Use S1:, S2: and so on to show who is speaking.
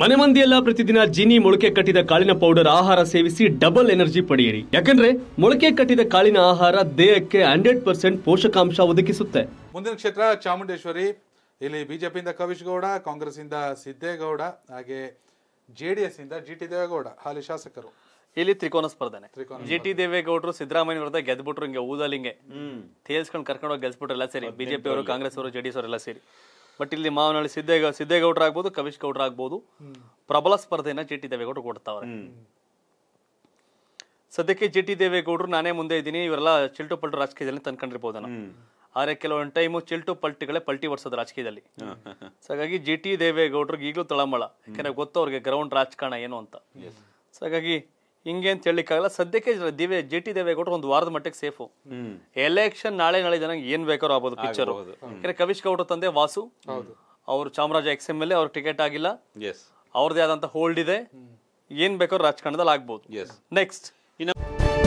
S1: ಮನೆ ಮಂದಿಯೆಲ್ಲ ಪ್ರತಿದಿನ ಜೀನಿ ಮೊಳಕೆ ಕಟ್ಟಿದ ಕಾಳಿನ ಪೌಡರ್ ಆಹಾರ ಸೇವಿಸಿ ಡಬಲ್ ಎನರ್ಜಿ ಪಡೆಯಿರಿ ಯಾಕಂದ್ರೆ ಮೊಳಕೆ ಕಟ್ಟಿದ ಕಾಳಿನ ಆಹಾರ ದೇಹಕ್ಕೆ ಹಂಡ್ರೆಡ್ ಪರ್ಸೆಂಟ್ ಪೋಷಕಾಂಶ ಒದಗಿಸುತ್ತೆ
S2: ಮುಂದಿನ ಕ್ಷೇತ್ರ ಚಾಮುಂಡೇಶ್ವರಿ ಇಲ್ಲಿ ಬಿಜೆಪಿಯಿಂದ ಕವಿಶ್ ಗೌಡ ಕಾಂಗ್ರೆಸ್ ಇಂದ ಸಿದ್ದೇಗೌಡ ಹಾಗೆ ಜೆಡಿಎಸ್ ಇಂದ ಜಿ ಟಿ ದೇವೇಗೌಡ ಹಾಲಿ ಶಾಸಕರು ಇಲ್ಲಿ ತ್ರಿಕೋನ ಸ್ಪರ್ಧನೆ ಜಿ
S3: ಟಿ ದೇವೇಗೌಡರು ಸಿದ್ದರಾಮಯ್ಯ ವಿರುದ್ಧ ಗೆದ್ದುಬಿಟ್ರು ಹಿಂಗೆ ಊದಲಿಂಗೆ ತೇಲ್ಸ್ಕೊಂಡು ಕರ್ಕೊಂಡು ಹೋಗಿ ಗೆಲ್ಸ್ಬಿಟ್ರೆಲ್ಲ ಸೇರಿ ಬಿಜೆಪಿ ಅವರು ಕಾಂಗ್ರೆಸ್ ಅವರು ಜೆಡಿಎಸ್ ಅವರೆಲ್ಲ ಸೇರಿ ಬಟ್ ಇಲ್ಲಿ ಮಾವನಹಳ್ಳಿ ಸಿದ್ದೇಗ ಸಿದ್ದೇಗೌಡ್ರ ಆಗ್ಬೋದು ಕವಿಶ್ ಗೌಡ್ರ ಆಗ್ಬೋದು ಪ್ರಬಲ ಸ್ಪರ್ಧೆಯನ್ನ ಜಿ ಟಿ ದೇವೇಗೌಡರು ಕೊಡ್ತಾವ್ರೆ ಸದ್ಯಕ್ಕೆ ಜಿ ಟಿ ದೇವೇಗೌಡರು ನಾನೇ ಮುಂದೆ ಇದ್ದೀನಿ ಇವರೆಲ್ಲ ಚಿಲ್ಟು ಪಲ್ಟು ರಾಜಕೀಯದಲ್ಲಿ ತಂದ್ಕೊಂಡಿರ್ಬೋದು ನಾನು ಆದ್ರೆ ಕೆಲವೊಂದು ಟೈಮು ಚಿಲ್ಟು ಪಲ್ಟಿಗಳೇ ಪಲ್ಟಿ ವರ್ಷದ ರಾಜಕೀಯದಲ್ಲಿ ಸೊ ಹಾಗಾಗಿ ಜಿ ಟಿ ದೇವೇಗೌಡರಿಗೆ ಈಗಲೂ ತಳಮಳ ಯಾಕೆಂದ್ರೆ ಗೊತ್ತು ಅವ್ರಿಗೆ ಗ್ರೌಂಡ್ ರಾಜಕಾರಣ ಏನು ಅಂತ ಸೊ ಹಾಗಾಗಿ ಹಿಂಗೆ ಅಂತ ಹೇಳಿಕ್ಕಾಗಲ್ಲ ಸದ್ಯಕ್ಕೆ ದಿವ್ಯ ಜಿ ಟಿ ದೇವೇಗೌಡರು ಒಂದು ವಾರದ ಮಟ್ಟಕ್ಕೆ ಸೇಫು ಎಲೆಕ್ಷನ್ ನಾಳೆ ನಾಳೆ ಜನ ಏನ್ ಬೇಕಾದ್ರೂ ಆಗ್ಬೋದು ಪಿಕ್ಚರ್ ಯಾಕಂದ್ರೆ ಕವಿಶ್ ಗೌಡ್ರ ತಂದೆ ವಾಸು ಅವ್ರು Chamaraja ex M L A ಅವ್ರ ಟಿಕೆಟ್ ಆಗಿಲ್ಲ ಅವ್ರದೇ ಆದಂತ ಹೋಲ್ಡ್ ಇದೆ ಏನ್ ಬೇಕಾದ್ರೂ ರಾಜಕಾರಣದಲ್ಲಿ ಆಗ್ಬೋದು ನೆಕ್ಸ್ಟ್ ಇನ್ನ